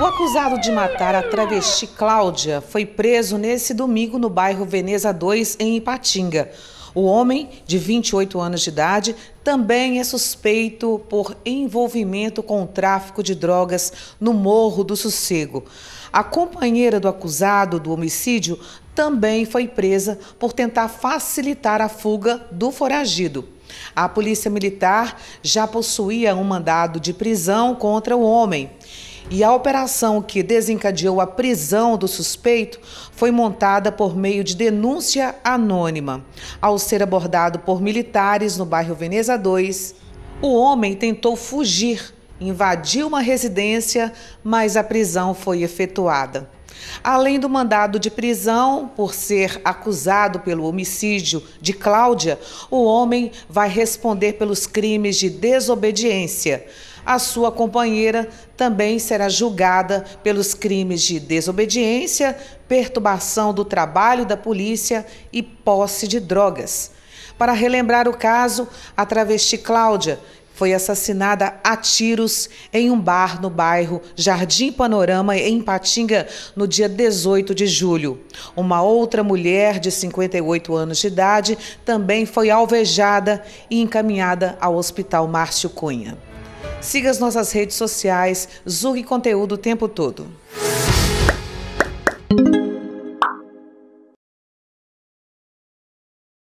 O acusado de matar a travesti Cláudia foi preso nesse domingo no bairro Veneza 2, em Ipatinga. O homem, de 28 anos de idade, também é suspeito por envolvimento com o tráfico de drogas no Morro do Sossego. A companheira do acusado do homicídio também foi presa por tentar facilitar a fuga do foragido. A polícia militar já possuía um mandado de prisão contra o homem e a operação que desencadeou a prisão do suspeito foi montada por meio de denúncia anônima. Ao ser abordado por militares no bairro Veneza 2, o homem tentou fugir, invadiu uma residência, mas a prisão foi efetuada. Além do mandado de prisão por ser acusado pelo homicídio de Cláudia, o homem vai responder pelos crimes de desobediência. A sua companheira também será julgada pelos crimes de desobediência, perturbação do trabalho da polícia e posse de drogas. Para relembrar o caso, a travesti Cláudia, foi assassinada a tiros em um bar no bairro Jardim Panorama, em Patinga, no dia 18 de julho. Uma outra mulher de 58 anos de idade também foi alvejada e encaminhada ao Hospital Márcio Cunha. Siga as nossas redes sociais, Zurg Conteúdo o tempo todo.